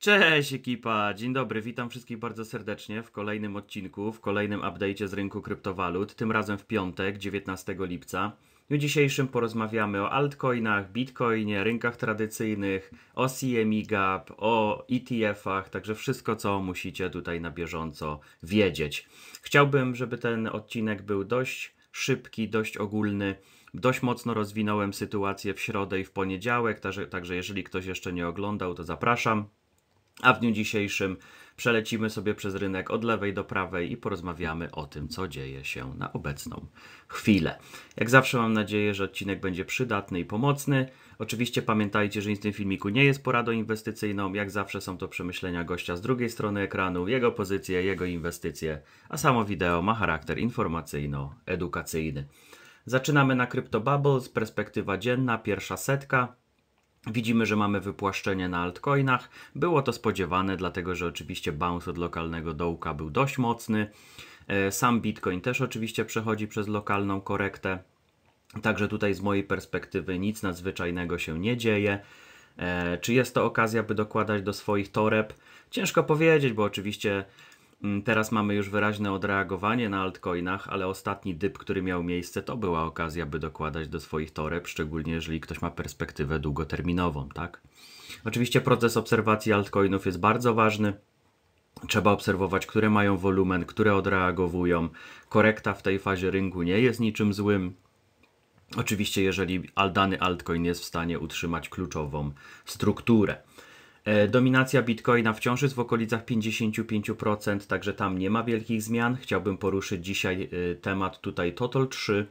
Cześć ekipa, dzień dobry, witam wszystkich bardzo serdecznie w kolejnym odcinku, w kolejnym update'cie z rynku kryptowalut, tym razem w piątek, 19 lipca. W dzisiejszym porozmawiamy o altcoinach, bitcoinie, rynkach tradycyjnych, o CME Gap, o ETF-ach, także wszystko, co musicie tutaj na bieżąco wiedzieć. Chciałbym, żeby ten odcinek był dość szybki, dość ogólny. Dość mocno rozwinąłem sytuację w środę i w poniedziałek, także, także jeżeli ktoś jeszcze nie oglądał, to zapraszam. A w dniu dzisiejszym przelecimy sobie przez rynek od lewej do prawej i porozmawiamy o tym, co dzieje się na obecną chwilę. Jak zawsze mam nadzieję, że odcinek będzie przydatny i pomocny. Oczywiście pamiętajcie, że nic w tym filmiku nie jest poradą inwestycyjną. Jak zawsze są to przemyślenia gościa z drugiej strony ekranu, jego pozycje, jego inwestycje, a samo wideo ma charakter informacyjno-edukacyjny. Zaczynamy na Bubbles, perspektywa dzienna, pierwsza setka. Widzimy, że mamy wypłaszczenie na altcoinach. Było to spodziewane, dlatego że oczywiście bounce od lokalnego dołka był dość mocny. E, sam Bitcoin też oczywiście przechodzi przez lokalną korektę. Także tutaj z mojej perspektywy nic nadzwyczajnego się nie dzieje. E, czy jest to okazja, by dokładać do swoich toreb? Ciężko powiedzieć, bo oczywiście Mm, teraz mamy już wyraźne odreagowanie na altcoinach, ale ostatni dip, który miał miejsce, to była okazja, by dokładać do swoich toreb, szczególnie jeżeli ktoś ma perspektywę długoterminową, tak? Oczywiście proces obserwacji altcoinów jest bardzo ważny. Trzeba obserwować, które mają wolumen, które odreagowują. Korekta w tej fazie rynku nie jest niczym złym. Oczywiście, jeżeli dany altcoin jest w stanie utrzymać kluczową strukturę. E, dominacja Bitcoina wciąż jest w okolicach 55%, także tam nie ma wielkich zmian. Chciałbym poruszyć dzisiaj e, temat tutaj Total 3.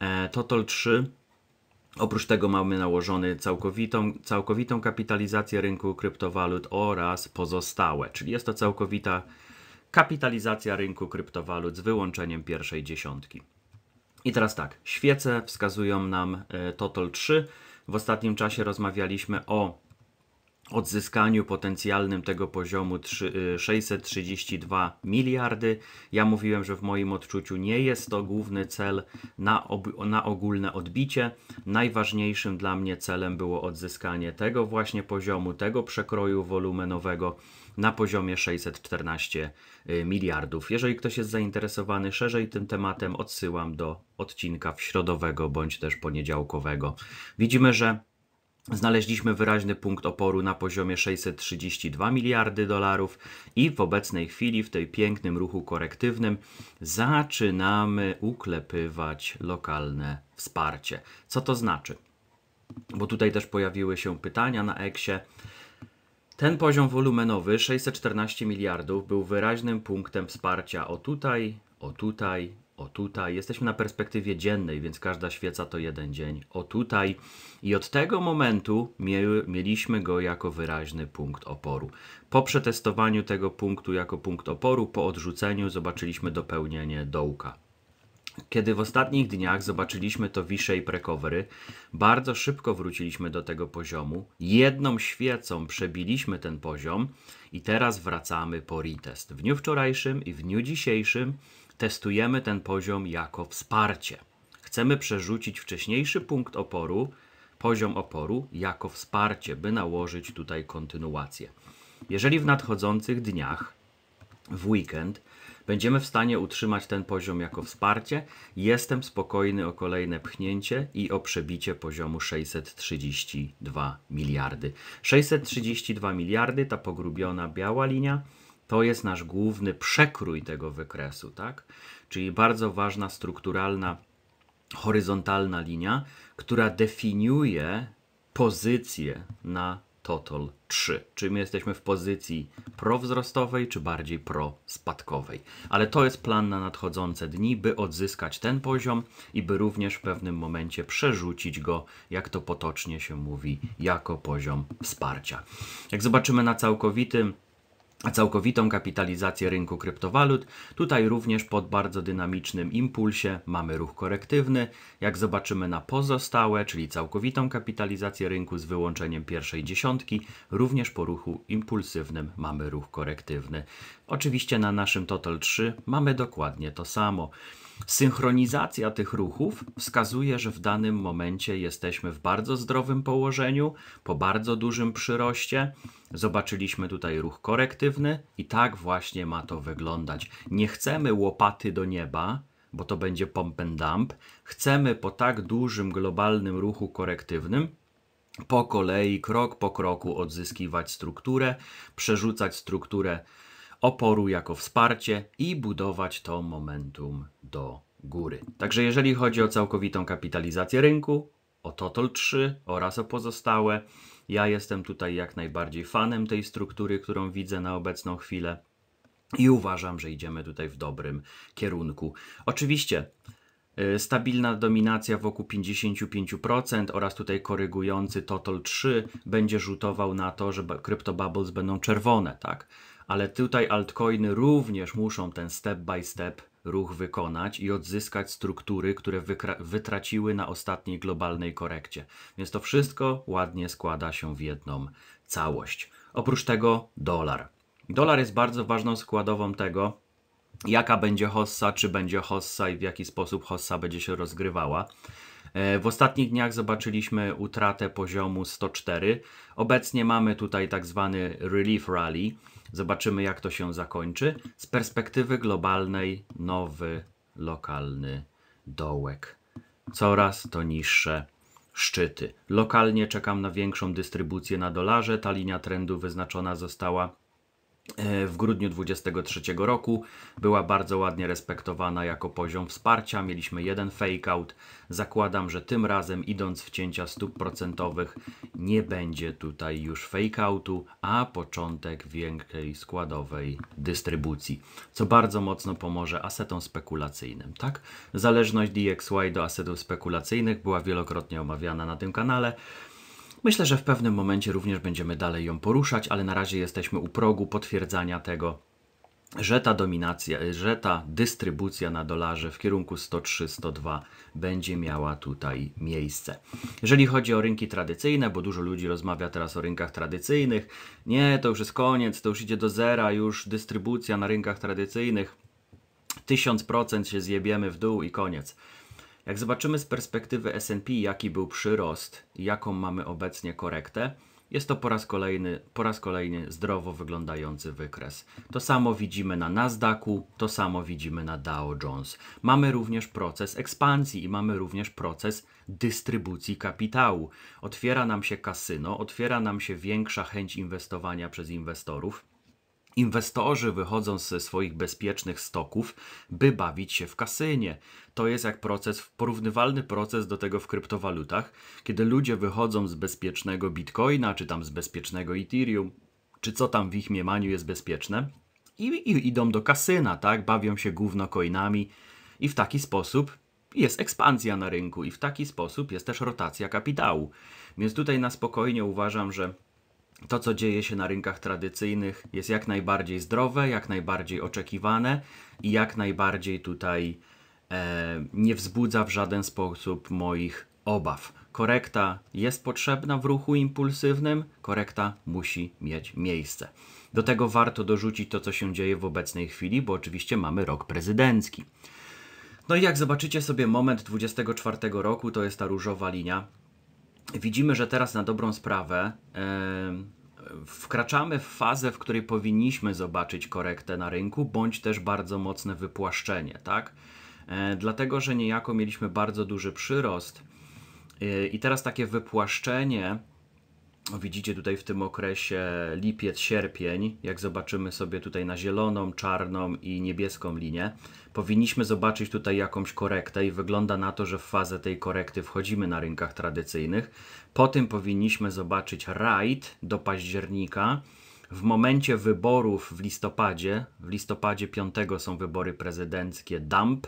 E, Total 3 Oprócz tego mamy nałożony całkowitą, całkowitą kapitalizację rynku kryptowalut oraz pozostałe, czyli jest to całkowita kapitalizacja rynku kryptowalut z wyłączeniem pierwszej dziesiątki. I teraz tak, świece wskazują nam Total 3. W ostatnim czasie rozmawialiśmy o odzyskaniu potencjalnym tego poziomu 632 y, miliardy. Ja mówiłem, że w moim odczuciu nie jest to główny cel na, na ogólne odbicie. Najważniejszym dla mnie celem było odzyskanie tego właśnie poziomu, tego przekroju wolumenowego na poziomie 614 y, miliardów. Jeżeli ktoś jest zainteresowany szerzej tym tematem, odsyłam do odcinka w środowego bądź też poniedziałkowego. Widzimy, że Znaleźliśmy wyraźny punkt oporu na poziomie 632 miliardy dolarów i w obecnej chwili, w tej pięknym ruchu korektywnym, zaczynamy uklepywać lokalne wsparcie. Co to znaczy? Bo tutaj też pojawiły się pytania na eksie. Ten poziom wolumenowy 614 miliardów był wyraźnym punktem wsparcia o tutaj, o tutaj o tutaj. Jesteśmy na perspektywie dziennej, więc każda świeca to jeden dzień, o tutaj. I od tego momentu mieliśmy go jako wyraźny punkt oporu. Po przetestowaniu tego punktu jako punkt oporu, po odrzuceniu zobaczyliśmy dopełnienie dołka. Kiedy w ostatnich dniach zobaczyliśmy to v i recovery, bardzo szybko wróciliśmy do tego poziomu. Jedną świecą przebiliśmy ten poziom i teraz wracamy po retest. W dniu wczorajszym i w dniu dzisiejszym testujemy ten poziom jako wsparcie. Chcemy przerzucić wcześniejszy punkt oporu, poziom oporu, jako wsparcie, by nałożyć tutaj kontynuację. Jeżeli w nadchodzących dniach, w weekend, będziemy w stanie utrzymać ten poziom jako wsparcie, jestem spokojny o kolejne pchnięcie i o przebicie poziomu 632 miliardy. 632 miliardy, ta pogrubiona biała linia, to jest nasz główny przekrój tego wykresu, tak? Czyli bardzo ważna strukturalna, horyzontalna linia, która definiuje pozycję na total 3. Czy my jesteśmy w pozycji prowzrostowej, czy bardziej prospadkowej. Ale to jest plan na nadchodzące dni, by odzyskać ten poziom i by również w pewnym momencie przerzucić go, jak to potocznie się mówi, jako poziom wsparcia. Jak zobaczymy na całkowitym całkowitą kapitalizację rynku kryptowalut. Tutaj również pod bardzo dynamicznym impulsie mamy ruch korektywny. Jak zobaczymy na pozostałe, czyli całkowitą kapitalizację rynku z wyłączeniem pierwszej dziesiątki, również po ruchu impulsywnym mamy ruch korektywny. Oczywiście na naszym Total 3 mamy dokładnie to samo. Synchronizacja tych ruchów wskazuje, że w danym momencie jesteśmy w bardzo zdrowym położeniu, po bardzo dużym przyroście. Zobaczyliśmy tutaj ruch korektywny i tak właśnie ma to wyglądać. Nie chcemy łopaty do nieba, bo to będzie pump and dump. Chcemy po tak dużym globalnym ruchu korektywnym po kolei, krok po kroku odzyskiwać strukturę, przerzucać strukturę oporu jako wsparcie i budować to momentum do góry. Także jeżeli chodzi o całkowitą kapitalizację rynku, o Total 3 oraz o pozostałe, ja jestem tutaj jak najbardziej fanem tej struktury, którą widzę na obecną chwilę i uważam, że idziemy tutaj w dobrym kierunku. Oczywiście y, stabilna dominacja wokół 55% oraz tutaj korygujący total 3 będzie rzutował na to, że bubbles będą czerwone, tak? ale tutaj altcoiny również muszą ten step by step ruch wykonać i odzyskać struktury, które wytraciły na ostatniej globalnej korekcie. Więc to wszystko ładnie składa się w jedną całość. Oprócz tego dolar. Dolar jest bardzo ważną składową tego, jaka będzie hossa, czy będzie hossa i w jaki sposób hossa będzie się rozgrywała. E, w ostatnich dniach zobaczyliśmy utratę poziomu 104. Obecnie mamy tutaj tak zwany relief rally. Zobaczymy, jak to się zakończy. Z perspektywy globalnej, nowy lokalny dołek. Coraz to niższe szczyty. Lokalnie czekam na większą dystrybucję na dolarze. Ta linia trendu wyznaczona została E, w grudniu 2023 roku. Była bardzo ładnie respektowana jako poziom wsparcia. Mieliśmy jeden fake out. Zakładam, że tym razem idąc w cięcia stóp procentowych nie będzie tutaj już fake outu, a początek większej składowej dystrybucji, co bardzo mocno pomoże asetom spekulacyjnym. Tak? Zależność DXY do asetów spekulacyjnych była wielokrotnie omawiana na tym kanale. Myślę, że w pewnym momencie również będziemy dalej ją poruszać, ale na razie jesteśmy u progu potwierdzania tego, że ta dominacja, że ta dystrybucja na dolarze w kierunku 103-102 będzie miała tutaj miejsce. Jeżeli chodzi o rynki tradycyjne, bo dużo ludzi rozmawia teraz o rynkach tradycyjnych, nie, to już jest koniec, to już idzie do zera, już dystrybucja na rynkach tradycyjnych, 1000% się zjebiemy w dół i koniec. Jak zobaczymy z perspektywy S&P, jaki był przyrost i jaką mamy obecnie korektę, jest to po raz, kolejny, po raz kolejny zdrowo wyglądający wykres. To samo widzimy na Nasdaqu, to samo widzimy na Dow Jones. Mamy również proces ekspansji i mamy również proces dystrybucji kapitału. Otwiera nam się kasyno, otwiera nam się większa chęć inwestowania przez inwestorów. Inwestorzy wychodzą ze swoich bezpiecznych stoków, by bawić się w kasynie. To jest jak proces, porównywalny proces do tego w kryptowalutach, kiedy ludzie wychodzą z bezpiecznego bitcoina, czy tam z bezpiecznego Ethereum, czy co tam w ich mniemaniu jest bezpieczne, i, i idą do kasyna, tak? Bawią się gówno coinami i w taki sposób jest ekspansja na rynku i w taki sposób jest też rotacja kapitału. Więc tutaj na spokojnie uważam, że to, co dzieje się na rynkach tradycyjnych, jest jak najbardziej zdrowe, jak najbardziej oczekiwane i jak najbardziej tutaj e, nie wzbudza w żaden sposób moich obaw. Korekta jest potrzebna w ruchu impulsywnym, korekta musi mieć miejsce. Do tego warto dorzucić to, co się dzieje w obecnej chwili, bo oczywiście mamy rok prezydencki. No i jak zobaczycie sobie moment 24 roku, to jest ta różowa linia, widzimy, że teraz na dobrą sprawę wkraczamy w fazę, w której powinniśmy zobaczyć korektę na rynku, bądź też bardzo mocne wypłaszczenie, tak? E, dlatego, że niejako mieliśmy bardzo duży przyrost e, i teraz takie wypłaszczenie Widzicie tutaj w tym okresie lipiec, sierpień, jak zobaczymy sobie tutaj na zieloną, czarną i niebieską linię, powinniśmy zobaczyć tutaj jakąś korektę i wygląda na to, że w fazę tej korekty wchodzimy na rynkach tradycyjnych. Po tym powinniśmy zobaczyć rajd do października. W momencie wyborów w listopadzie, w listopadzie 5 są wybory prezydenckie, dump,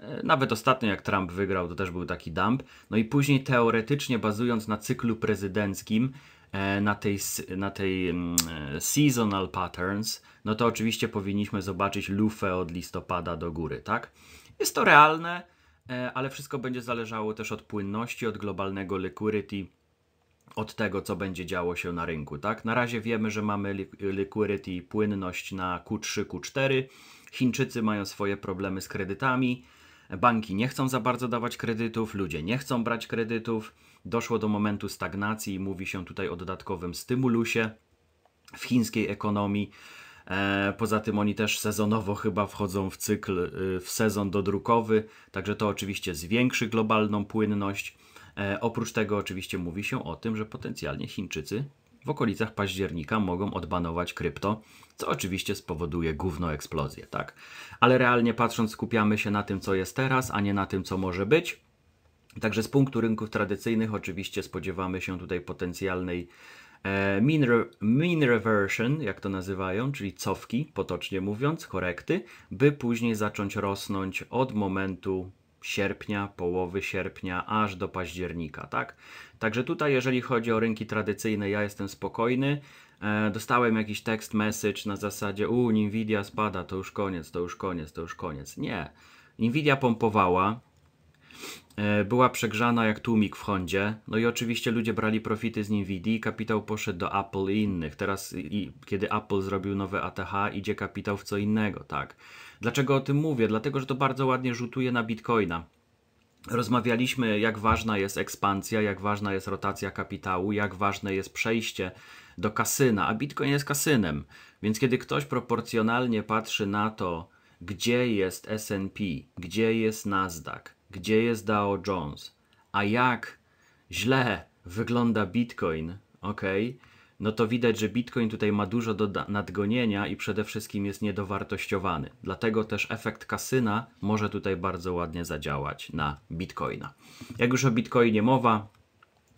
E, nawet ostatnio, jak Trump wygrał, to też był taki dump. No i później teoretycznie, bazując na cyklu prezydenckim, e, na tej, na tej mm, e, seasonal patterns, no to oczywiście powinniśmy zobaczyć lufę od listopada do góry, tak? Jest to realne, ale wszystko będzie zależało też od płynności, od globalnego liquidity, od tego, co będzie działo się na rynku, tak? Na razie wiemy, że mamy liquidity płynność na Q3, Q4. Chińczycy mają swoje problemy z kredytami banki nie chcą za bardzo dawać kredytów, ludzie nie chcą brać kredytów, doszło do momentu stagnacji i mówi się tutaj o dodatkowym stymulusie w chińskiej ekonomii. E, poza tym oni też sezonowo chyba wchodzą w cykl, y, w sezon dodrukowy, także to oczywiście zwiększy globalną płynność. E, oprócz tego oczywiście mówi się o tym, że potencjalnie Chińczycy w okolicach października mogą odbanować krypto, co oczywiście spowoduje gówno eksplozję, tak? Ale realnie patrząc, skupiamy się na tym, co jest teraz, a nie na tym, co może być. Także z punktu rynków tradycyjnych oczywiście spodziewamy się tutaj potencjalnej e, mean, re, mean reversion, jak to nazywają, czyli cofki, potocznie mówiąc, korekty, by później zacząć rosnąć od momentu sierpnia, połowy sierpnia, aż do października, tak? Także tutaj, jeżeli chodzi o rynki tradycyjne, ja jestem spokojny. E, dostałem jakiś tekst, message na zasadzie, u, Nvidia spada, to już koniec, to już koniec, to już koniec. Nie. Nvidia pompowała, E, była przegrzana jak tłumik w Hondzie. No i oczywiście ludzie brali profity z Nvidia, kapitał poszedł do Apple i innych. Teraz, i, kiedy Apple zrobił nowe ATH, idzie kapitał w co innego, tak. Dlaczego o tym mówię? Dlatego, że to bardzo ładnie rzutuje na Bitcoina. Rozmawialiśmy, jak ważna jest ekspansja, jak ważna jest rotacja kapitału, jak ważne jest przejście do kasyna, a Bitcoin jest kasynem. Więc kiedy ktoś proporcjonalnie patrzy na to, gdzie jest SP, gdzie jest Nasdaq, gdzie jest Dow Jones, a jak źle wygląda Bitcoin, ok, no to widać, że Bitcoin tutaj ma dużo do nadgonienia i przede wszystkim jest niedowartościowany. Dlatego też efekt kasyna może tutaj bardzo ładnie zadziałać na Bitcoina. Jak już o Bitcoinie mowa,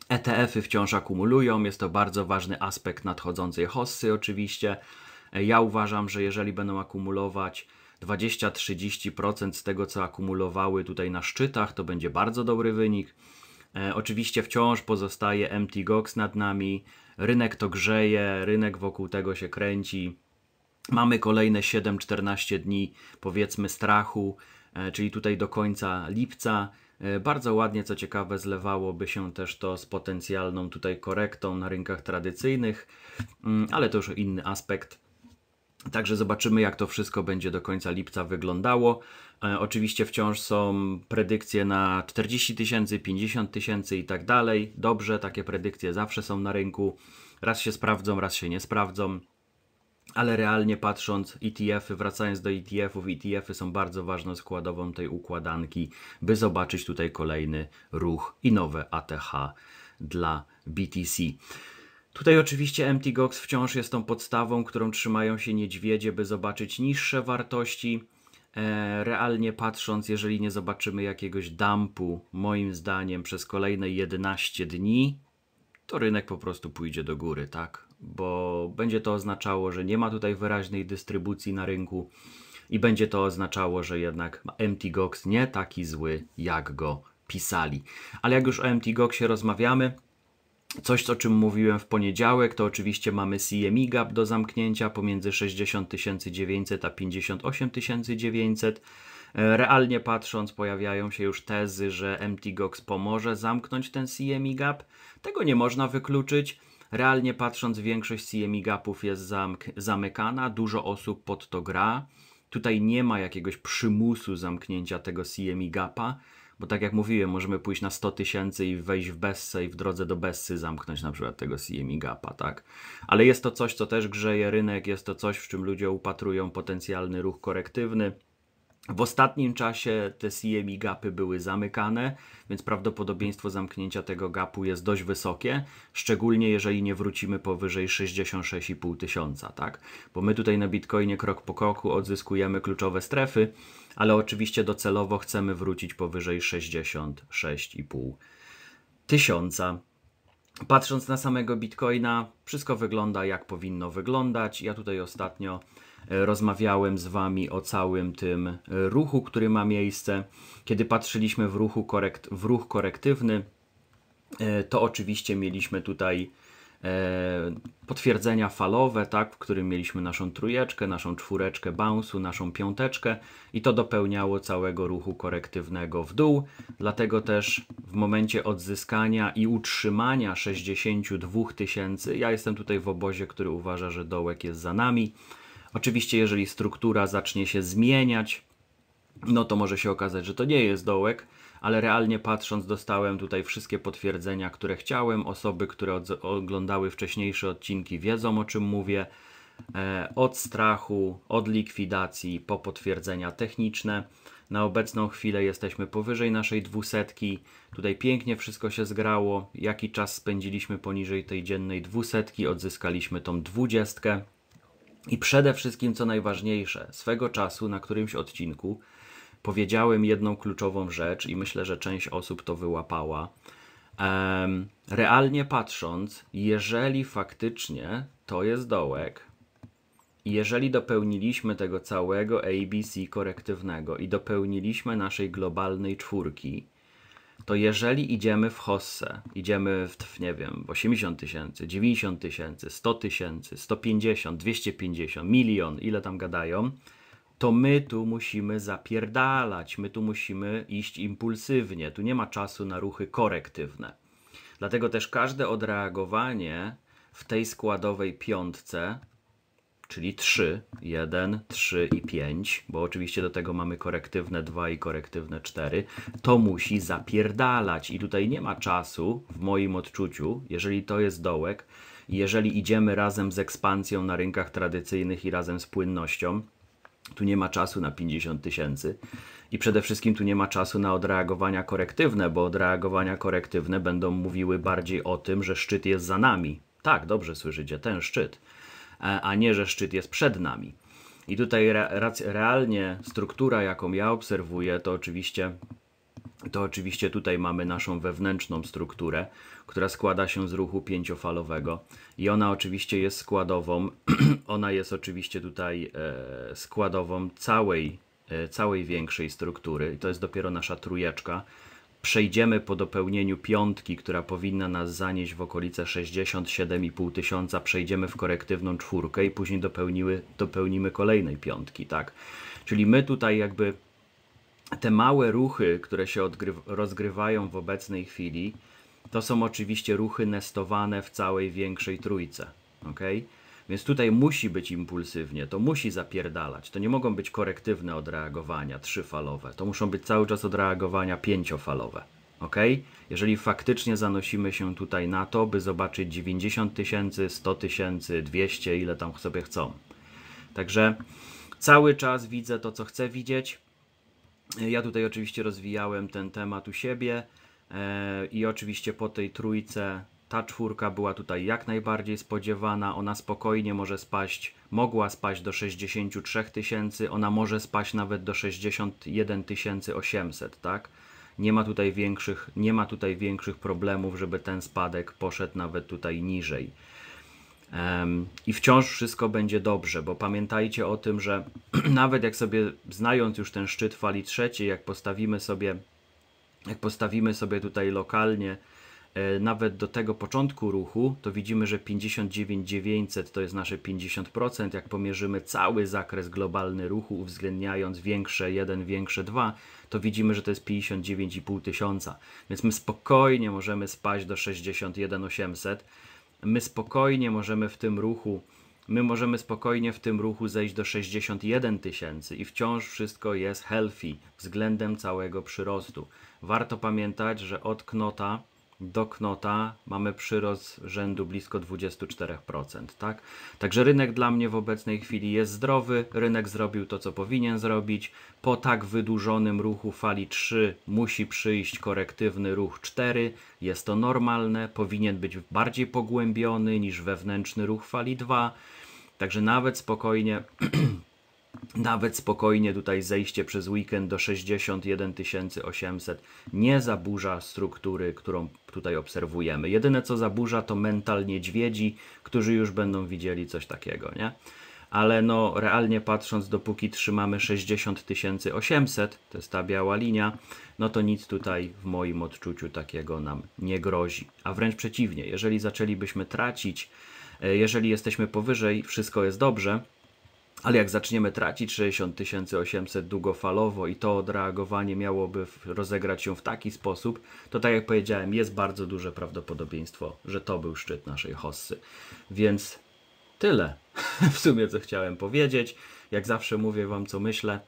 ETF-y wciąż akumulują, jest to bardzo ważny aspekt nadchodzącej hossy oczywiście. Ja uważam, że jeżeli będą akumulować 20-30% z tego, co akumulowały tutaj na szczytach, to będzie bardzo dobry wynik. E, oczywiście wciąż pozostaje empty gox nad nami, rynek to grzeje, rynek wokół tego się kręci. Mamy kolejne 7-14 dni, powiedzmy, strachu, e, czyli tutaj do końca lipca. E, bardzo ładnie, co ciekawe, zlewałoby się też to z potencjalną tutaj korektą na rynkach tradycyjnych, mm, ale to już inny aspekt. Także zobaczymy, jak to wszystko będzie do końca lipca wyglądało. E, oczywiście wciąż są predykcje na 40 tysięcy, 50 tysięcy i tak dalej. Dobrze, takie predykcje zawsze są na rynku. Raz się sprawdzą, raz się nie sprawdzą. Ale realnie patrząc, ETF-y, wracając do ETF-ów, ETF-y są bardzo ważną składową tej układanki, by zobaczyć tutaj kolejny ruch i nowe ATH dla BTC. Tutaj oczywiście Empty Gox wciąż jest tą podstawą, którą trzymają się niedźwiedzie, by zobaczyć niższe wartości. E, realnie patrząc, jeżeli nie zobaczymy jakiegoś dumpu, moim zdaniem, przez kolejne 11 dni, to rynek po prostu pójdzie do góry, tak? Bo będzie to oznaczało, że nie ma tutaj wyraźnej dystrybucji na rynku i będzie to oznaczało, że jednak Empty Gox nie taki zły, jak go pisali. Ale jak już o Empty Goxie rozmawiamy, Coś, o czym mówiłem w poniedziałek, to oczywiście mamy CME gap do zamknięcia pomiędzy 60900 a 58900. E, realnie patrząc, pojawiają się już tezy, że MTGOX pomoże zamknąć ten CME gap. Tego nie można wykluczyć. Realnie patrząc, większość CME gapów jest zamk zamykana, dużo osób pod to gra. Tutaj nie ma jakiegoś przymusu zamknięcia tego CME gapa bo tak jak mówiłem, możemy pójść na 100 tysięcy i wejść w Bessę i w drodze do Bessy zamknąć na przykład tego CME Gapa, tak? Ale jest to coś, co też grzeje rynek, jest to coś, w czym ludzie upatrują potencjalny ruch korektywny. W ostatnim czasie te CME gapy były zamykane, więc prawdopodobieństwo zamknięcia tego gapu jest dość wysokie, szczególnie jeżeli nie wrócimy powyżej 66,5 tysiąca, tak? Bo my tutaj na Bitcoinie krok po kroku odzyskujemy kluczowe strefy, ale oczywiście docelowo chcemy wrócić powyżej 66,5 tysiąca. Patrząc na samego Bitcoina, wszystko wygląda jak powinno wyglądać. Ja tutaj ostatnio rozmawiałem z Wami o całym tym ruchu, który ma miejsce. Kiedy patrzyliśmy w, ruchu korekt, w ruch korektywny, e, to oczywiście mieliśmy tutaj e, potwierdzenia falowe, tak, w którym mieliśmy naszą trójeczkę, naszą czwóreczkę bounce'u, naszą piąteczkę i to dopełniało całego ruchu korektywnego w dół. Dlatego też w momencie odzyskania i utrzymania 62 tysięcy, ja jestem tutaj w obozie, który uważa, że dołek jest za nami, Oczywiście, jeżeli struktura zacznie się zmieniać, no to może się okazać, że to nie jest dołek, ale realnie patrząc, dostałem tutaj wszystkie potwierdzenia, które chciałem. Osoby, które oglądały wcześniejsze odcinki, wiedzą o czym mówię. E, od strachu, od likwidacji, po potwierdzenia techniczne. Na obecną chwilę jesteśmy powyżej naszej dwusetki. Tutaj pięknie wszystko się zgrało. Jaki czas spędziliśmy poniżej tej dziennej dwusetki, odzyskaliśmy tą dwudziestkę. I przede wszystkim, co najważniejsze, swego czasu na którymś odcinku powiedziałem jedną kluczową rzecz i myślę, że część osób to wyłapała. Realnie patrząc, jeżeli faktycznie to jest dołek, jeżeli dopełniliśmy tego całego ABC korektywnego i dopełniliśmy naszej globalnej czwórki, to jeżeli idziemy w hossę, idziemy w, nie wiem, 80 tysięcy, 90 tysięcy, 100 tysięcy, 150, 250, milion, ile tam gadają, to my tu musimy zapierdalać, my tu musimy iść impulsywnie, tu nie ma czasu na ruchy korektywne. Dlatego też każde odreagowanie w tej składowej piątce czyli 3, 1, 3 i 5, bo oczywiście do tego mamy korektywne 2 i korektywne 4, to musi zapierdalać i tutaj nie ma czasu w moim odczuciu, jeżeli to jest dołek, jeżeli idziemy razem z ekspansją na rynkach tradycyjnych i razem z płynnością, tu nie ma czasu na 50 tysięcy i przede wszystkim tu nie ma czasu na odreagowania korektywne, bo odreagowania korektywne będą mówiły bardziej o tym, że szczyt jest za nami. Tak, dobrze słyszycie, ten szczyt a nie, że szczyt jest przed nami. I tutaj realnie struktura, jaką ja obserwuję, to oczywiście, to oczywiście tutaj mamy naszą wewnętrzną strukturę, która składa się z ruchu pięciofalowego i ona oczywiście jest składową, ona jest oczywiście tutaj e, składową całej, e, całej większej struktury i to jest dopiero nasza trójeczka, przejdziemy po dopełnieniu piątki, która powinna nas zanieść w okolice 67,5 tysiąca, przejdziemy w korektywną czwórkę i później dopełniły, dopełnimy kolejnej piątki, tak? Czyli my tutaj jakby te małe ruchy, które się odgryw- rozgrywają w obecnej chwili, to są oczywiście ruchy nestowane w całej większej trójce, okej? Okay? Więc tutaj musi być impulsywnie, to musi zapierdalać. To nie mogą być korektywne odreagowania trzyfalowe. To muszą być cały czas odreagowania pięciofalowe. Ok? Jeżeli faktycznie zanosimy się tutaj na to, by zobaczyć 90 tysięcy, 100 tysięcy, 200, ile tam sobie chcą. Także cały czas widzę to, co chcę widzieć. Ja tutaj oczywiście rozwijałem ten temat u siebie e, i oczywiście po tej trójce ta czwórka była tutaj jak najbardziej spodziewana, ona spokojnie może spaść, mogła spaść do 63 tysięcy, ona może spaść nawet do 61 800, tak? Nie ma, tutaj większych, nie ma tutaj większych problemów, żeby ten spadek poszedł nawet tutaj niżej. I wciąż wszystko będzie dobrze, bo pamiętajcie o tym, że nawet jak sobie, znając już ten szczyt fali trzeciej, jak postawimy sobie, jak postawimy sobie tutaj lokalnie E, nawet do tego początku ruchu, to widzimy, że 59900 to jest nasze 50%. Jak pomierzymy cały zakres globalny ruchu, uwzględniając większe 1, większe 2, to widzimy, że to jest 59,5 tysiąca. Więc my spokojnie możemy spaść do 61800. My spokojnie możemy w tym ruchu my możemy spokojnie w tym ruchu zejść do 61 tysięcy i wciąż wszystko jest healthy względem całego przyrostu. Warto pamiętać, że od knota do knota mamy przyrost rzędu blisko 24%. Tak? Także rynek dla mnie w obecnej chwili jest zdrowy, rynek zrobił to, co powinien zrobić. Po tak wydłużonym ruchu fali 3 musi przyjść korektywny ruch 4. Jest to normalne, powinien być bardziej pogłębiony niż wewnętrzny ruch fali 2. Także nawet spokojnie Nawet spokojnie tutaj zejście przez weekend do 61 800 nie zaburza struktury, którą tutaj obserwujemy. Jedyne co zaburza to mental niedźwiedzi, którzy już będą widzieli coś takiego, nie? Ale no realnie patrząc, dopóki trzymamy 60 800, to jest ta biała linia, no to nic tutaj w moim odczuciu takiego nam nie grozi. A wręcz przeciwnie, jeżeli zaczęlibyśmy tracić, e, jeżeli jesteśmy powyżej, wszystko jest dobrze, ale jak zaczniemy tracić 60 800 długofalowo i to odreagowanie miałoby rozegrać się w taki sposób, to tak jak powiedziałem, jest bardzo duże prawdopodobieństwo, że to był szczyt naszej hossy. Więc tyle w sumie, co chciałem powiedzieć. Jak zawsze mówię Wam, co myślę.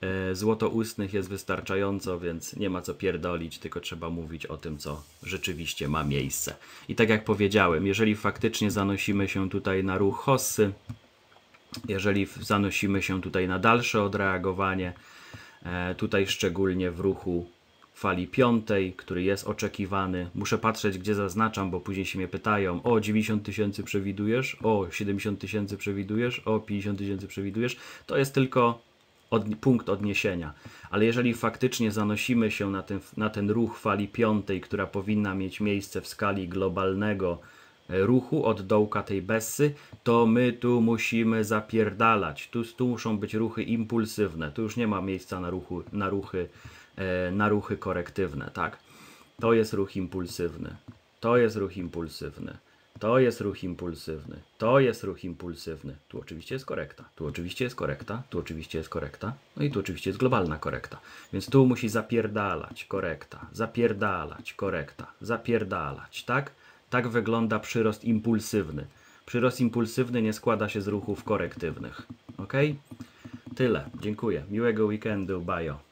E, złoto ustnych jest wystarczająco, więc nie ma co pierdolić, tylko trzeba mówić o tym, co rzeczywiście ma miejsce. I tak jak powiedziałem, jeżeli faktycznie zanosimy się tutaj na ruch hossy, jeżeli zanosimy się tutaj na dalsze odreagowanie, e, tutaj szczególnie w ruchu fali piątej, który jest oczekiwany. Muszę patrzeć, gdzie zaznaczam, bo później się mnie pytają o 90 tysięcy przewidujesz, o 70 tysięcy przewidujesz, o 50 tysięcy przewidujesz. To jest tylko od, punkt odniesienia. Ale jeżeli faktycznie zanosimy się na ten, na ten ruch fali piątej, która powinna mieć miejsce w skali globalnego, ruchu od dołka tej bessy, to my tu musimy zapierdalać. Tu, tu muszą być ruchy impulsywne. Tu już nie ma miejsca na, ruchu, na, ruchy, e, na ruchy korektywne, tak? To jest ruch impulsywny. To jest ruch impulsywny. To jest ruch impulsywny. To jest ruch impulsywny. Tu oczywiście jest korekta. Tu oczywiście jest korekta. Tu oczywiście jest korekta. No i tu oczywiście jest globalna korekta. Więc tu musi zapierdalać korekta. Zapierdalać korekta. Zapierdalać, tak? Tak wygląda przyrost impulsywny. Przyrost impulsywny nie składa się z ruchów korektywnych. Ok? Tyle. Dziękuję. Miłego weekendu. Bajo.